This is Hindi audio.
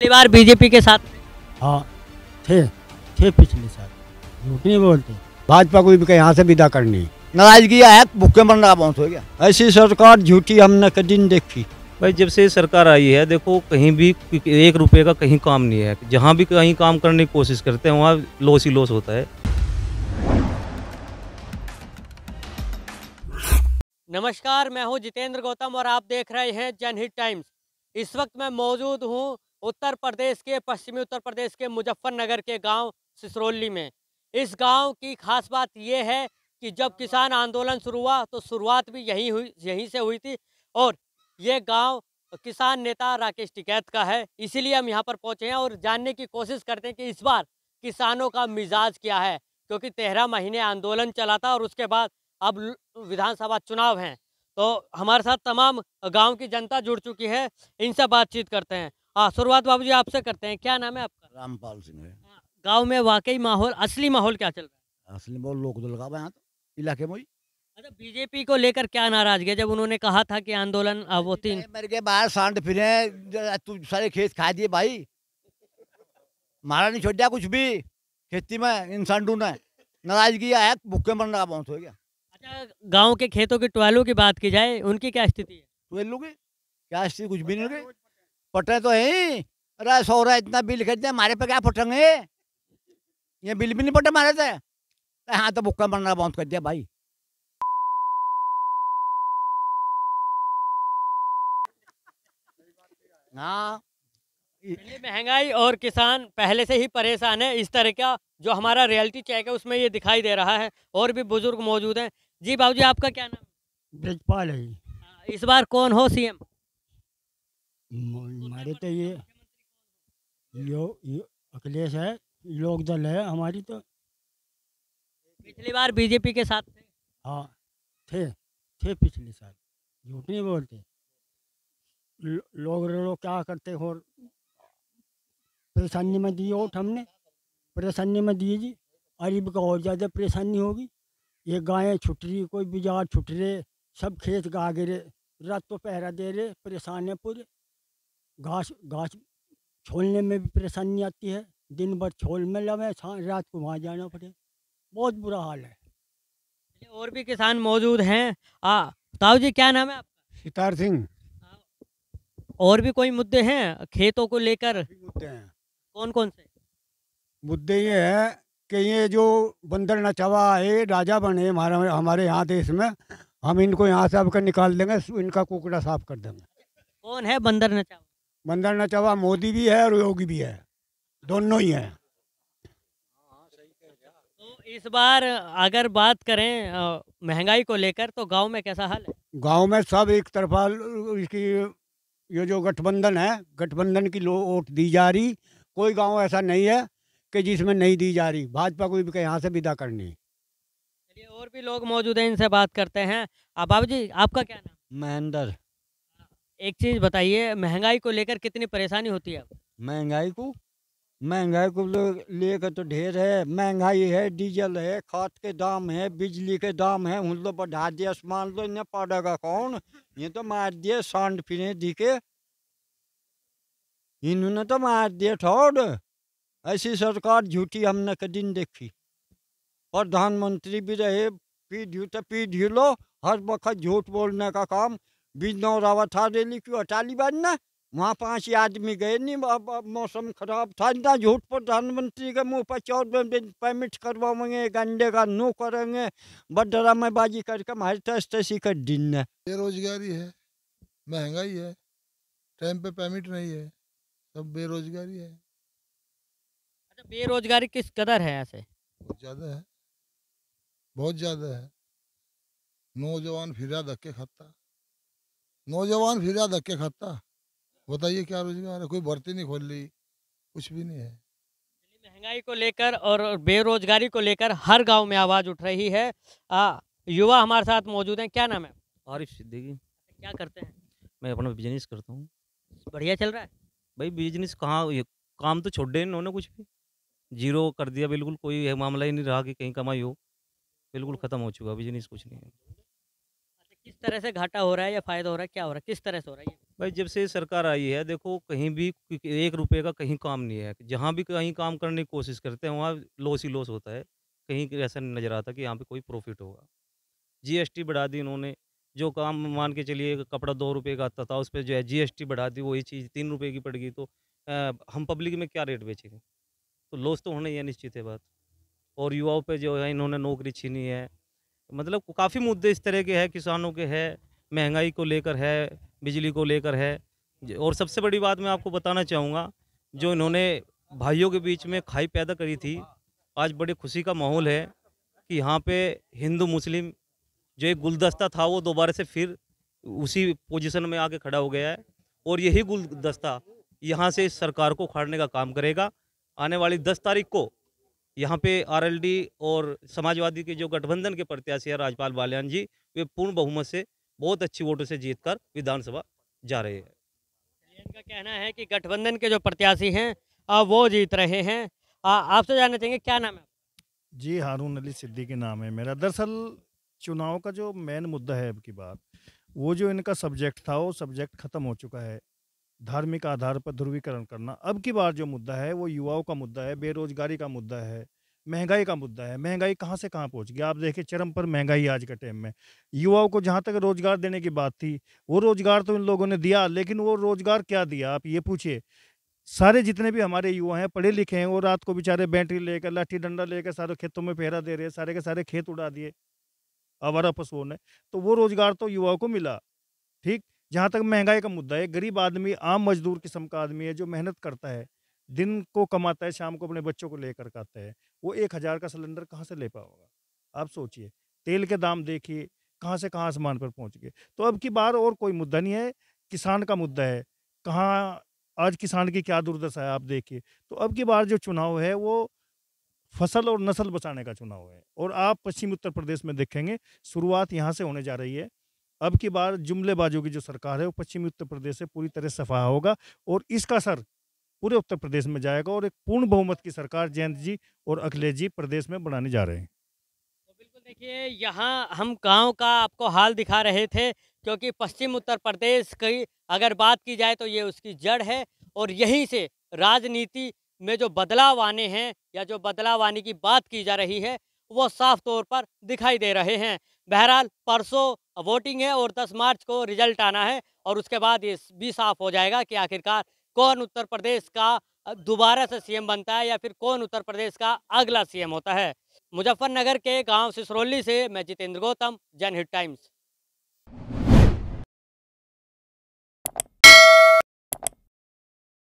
पिछली बार बीजेपी के साथ हाँ थे थे पिछले साल झूठ नहीं बोलते भाजपा को भी यहाँ से विदा करनी नाराजगी आया भुक्के मर रहा पहुँच हो गया ऐसी सरकार झूठी हमने कभी देखी भाई जब से सरकार आई है देखो कहीं भी एक रुपए का कहीं काम नहीं है जहाँ भी कहीं काम करने की कोशिश करते हैं वहाँ लॉस ही लॉस होता है नमस्कार मैं हूं जितेंद्र गौतम और आप देख रहे हैं जनहित टाइम्स इस वक्त मैं मौजूद हूं उत्तर प्रदेश के पश्चिमी उत्तर प्रदेश के मुजफ्फरनगर के गांव सिसरोली में इस गांव की खास बात यह है कि जब किसान आंदोलन शुरू हुआ तो शुरुआत भी यहीं हुई यहीं से हुई थी और ये गांव किसान नेता राकेश टिकैत का है इसीलिए हम यहाँ पर पहुँचे हैं और जानने की कोशिश करते हैं कि इस बार किसानों का मिजाज क्या है क्योंकि तेरह महीने आंदोलन चला था और उसके बाद अब विधानसभा चुनाव हैं तो हमारे साथ तमाम गांव की जनता जुड़ चुकी है इनसे बातचीत करते हैं हाँ शुरुआत बाबू जी आपसे करते हैं क्या नाम है आपका रामपाल सिंह है हाँ, गाँव में वाकई माहौल असली माहौल क्या चल रहा है असली माहौल लोग तो लगा हुआ तो, इलाके में अच्छा बीजेपी को लेकर क्या नाराज गया जब उन्होंने कहा था कि आंदोलन वो तीन मेरे के बाहर सांड फिरे तू सारे खेत खा दिए भाई मारा नहीं छोड़ दिया कुछ भी खेती में इन सांडू ने नाराजगी आया भूखे मरने का बहुत हो गया अच्छा गाँव के खेतों की ट्वेलों की बात की जाए उनकी क्या स्थिति है ट्वेलों की क्या स्थिति कुछ भी नहीं हो पटे तो है अरे सौ रहा इतना बिल खरीदते हमारे पे क्या पटेंगे ये बिल भी नहीं पटे मारे थे हाँ तो बुक्का मरना बंद कर दिया भाई हाँ महंगाई और किसान पहले से ही परेशान है इस तरह का जो हमारा रियलिटी चेक है उसमें ये दिखाई दे रहा है और भी बुजुर्ग मौजूद हैं जी बाबूजी आपका क्या नाम ब्रजपाल है हाँ, इस बार कौन हो सीएम हमारे तो ये यो, यो अखिलेश है लोक दल है हमारी तो पिछली बार बीजेपी के साथ थे हाँ थे थे पिछले साल झूठ नहीं बोलते लोग लो क्या करते और परेशानी में दिए वोट हमने परेशानी में दिए जी अरीब का और ज़्यादा परेशानी होगी ये गायें छुट रही कोई बिजार छुट रहे सब खेत गा गिरे रात को पहरा दे रहे परेशान है पूरे घास घास छोलने में भी परेशानी आती है दिन भर छोल में लगे रात को वहाँ जाना पड़े बहुत बुरा हाल है और भी किसान मौजूद हैं आ ताऊ जी क्या नाम है आपका सितार सिंह और भी कोई मुद्दे हैं खेतों को लेकर मुद्दे हैं कौन कौन से मुद्दे ये है कि ये जो बंदर नचवा है राजा बने हमारा हमारे यहाँ देश में हम इनको यहाँ से अब निकाल देंगे इनका कुकड़ा साफ कर देंगे कौन है बंदर नचावा बंदर नचवा मोदी भी है और योगी भी है दोनों ही है तो इस बार अगर बात करें महंगाई को लेकर तो गांव में कैसा हाल है गांव में सब एक तरफा इसकी ये जो गठबंधन है गठबंधन की वोट दी जा रही कोई गांव ऐसा नहीं है कि जिसमें नहीं दी जा रही भाजपा को भी यहाँ से विदा करनी चलिए और भी लोग मौजूद हैं इनसे बात करते हैं आप बाबू जी आपका क्या नाम महेंद्र एक चीज़ बताइए महंगाई को लेकर कितनी परेशानी होती है महंगाई को महंगाई को लेकर तो ढेर है महंगाई है डीजल है खाद के दाम है बिजली के दाम है उन लोग बढ़ा दिया आसमान लो इन्हें पड़ेगा कौन ये तो मार दिए सांड फिरे दिखे इन्होंने तो मार दिए ठोड़ ऐसी सरकार झूठी हमने कदीन देखी प्रधानमंत्री भी रहे पी ढू तो पी लो हर वक्त झूठ बोलने का काम बिजनौर अवस्था रैली अटाली बाज ना वहाँ पाँच आदमी गए नहीं अब, मौसम खराब था ना झूठ प्रधानमंत्री के मुँह पर चौदह दिन पेमेंट करवाएंगे गंडे का नो करेंगे में बाजी करके हमारे तरस तसी कर दिन ना बेरोजगारी है महंगाई है टाइम पे पेमेंट नहीं है सब बेरोजगारी है अच्छा बेरोजगारी किस कदर है ऐसे बहुत ज़्यादा है बहुत ज़्यादा है नौजवान फिरा धक्के खाता नौजवान फिर धक्के खाता बताइए क्या रोजगार है कोई भर्ती नहीं खोल रही कुछ भी नहीं है महंगाई को लेकर और बेरोजगारी को लेकर हर गांव में आवाज उठ रही है आ, युवा हमारे साथ मौजूद हैं क्या नाम है आरिफ सिद्दीकी क्या करते हैं मैं अपना बिजनेस करता हूँ बढ़िया चल रहा है भाई बिजनेस कहाँ काम तो छोड़ इन्होंने कुछ भी जीरो कर दिया बिल्कुल कोई मामला ही नहीं रहा कि कहीं कमाई हो बिल्कुल तो ख़त्म हो चुका बिजनेस कुछ नहीं है किस तरह से घाटा हो रहा है या फायदा हो रहा है क्या हो रहा है किस तरह से हो रहा है भाई जब से सरकार आई है देखो कहीं भी एक रुपये का कहीं काम नहीं है जहाँ भी कहीं काम करने की कोशिश करते हैं वहाँ लॉस ही लॉस होता है कहीं ऐसा नहीं नज़र आता कि यहाँ पे कोई प्रॉफिट होगा जीएसटी बढ़ा दी इन्होंने जो काम मान के चलिए कपड़ा दो रुपये का आता था उस पर जो है जी बढ़ा दी वही चीज़ तीन रुपये की पड़ गई तो आ, हम पब्लिक में क्या रेट बेचेंगे तो लॉस तो होना ही है निश्चित है बात और युवाओं पर जो है इन्होंने नौकरी छीनी है मतलब काफ़ी मुद्दे इस तरह के हैं किसानों के है महंगाई को लेकर है बिजली को लेकर है और सबसे बड़ी बात मैं आपको बताना चाहूँगा जो इन्होंने भाइयों के बीच में खाई पैदा करी थी आज बड़ी खुशी का माहौल है कि यहाँ पे हिंदू मुस्लिम जो एक गुलदस्ता था वो दोबारा से फिर उसी पोजीशन में आके खड़ा हो गया है और यही गुलदस्ता यहाँ से इस सरकार को उखाड़ने का काम करेगा आने वाली दस तारीख को यहाँ पे आरएलडी और समाजवादी के जो गठबंधन के प्रत्याशी हैं राजपाल बालियान जी वे पूर्ण बहुमत से बहुत अच्छी वोटों से जीतकर विधानसभा जा रहे हैं इनका कहना है कि गठबंधन के जो प्रत्याशी हैं वो जीत रहे हैं आपसे जानना चाहेंगे क्या नाम है जी हारून अली के नाम है मेरा दरअसल चुनाव का जो मेन मुद्दा है अब की बात वो जो इनका सब्जेक्ट था वो सब्जेक्ट ख़त्म हो चुका है धार्मिक आधार पर ध्रुवीकरण करना अब की बार जो मुद्दा है वो युवाओं का मुद्दा है बेरोजगारी का मुद्दा है महंगाई का मुद्दा है महंगाई कहाँ से कहाँ पहुँच गई आप देखिए चरम पर महंगाई आज के टाइम में युवाओं को जहाँ तक रोजगार देने की बात थी वो रोजगार तो इन लोगों ने दिया लेकिन वो रोजगार क्या दिया आप ये पूछिए सारे जितने भी हमारे युवा हैं पढ़े लिखे हैं वो रात को बेचारे बैटरी लेकर लाठी डंडा लेकर सारे खेतों में फेरा दे रहे सारे के सारे खेत उड़ा दिए आवारा पशुओं ने तो वो रोजगार तो युवाओं को मिला ठीक जहाँ तक महंगाई का मुद्दा है गरीब आदमी आम मजदूर किस्म का आदमी है जो मेहनत करता है दिन को कमाता है शाम को अपने बच्चों को लेकर आता है वो एक हज़ार का सिलेंडर कहाँ से ले पाओगा आप सोचिए तेल के दाम देखिए कहाँ से कहाँ आसमान पर पहुँच गए तो अब की बार और कोई मुद्दा नहीं है किसान का मुद्दा है कहाँ आज किसान की क्या दुर्दशा है आप देखिए तो अब की बार जो चुनाव है वो फसल और नस्ल बचाने का चुनाव है और आप पश्चिम उत्तर प्रदेश में देखेंगे शुरुआत यहाँ से होने जा रही है अब की बार जुमलेबाजों की जो सरकार है वो पश्चिमी उत्तर प्रदेश से पूरी तरह सफा होगा और इसका असर पूरे उत्तर प्रदेश में जाएगा और एक पूर्ण बहुमत की सरकार जयंत जी और अखिलेश जी प्रदेश में बनाने जा रहे हैं तो बिल्कुल देखिए यहाँ हम गांव का आपको हाल दिखा रहे थे क्योंकि पश्चिम उत्तर प्रदेश की अगर बात की जाए तो ये उसकी जड़ है और यहीं से राजनीति में जो बदलाव आने हैं या जो बदलाव आने की बात की जा रही है वो साफ तौर पर दिखाई दे रहे हैं बहरहाल परसों वोटिंग है और 10 मार्च को रिजल्ट आना है और उसके बाद ये भी साफ हो जाएगा कि आखिरकार कौन उत्तर प्रदेश का दोबारा से सीएम बनता है या फिर कौन उत्तर प्रदेश का अगला सीएम होता है मुजफ्फरनगर के गांव सिसरौली से मैं जितेंद्र गौतम जनहित टाइम्स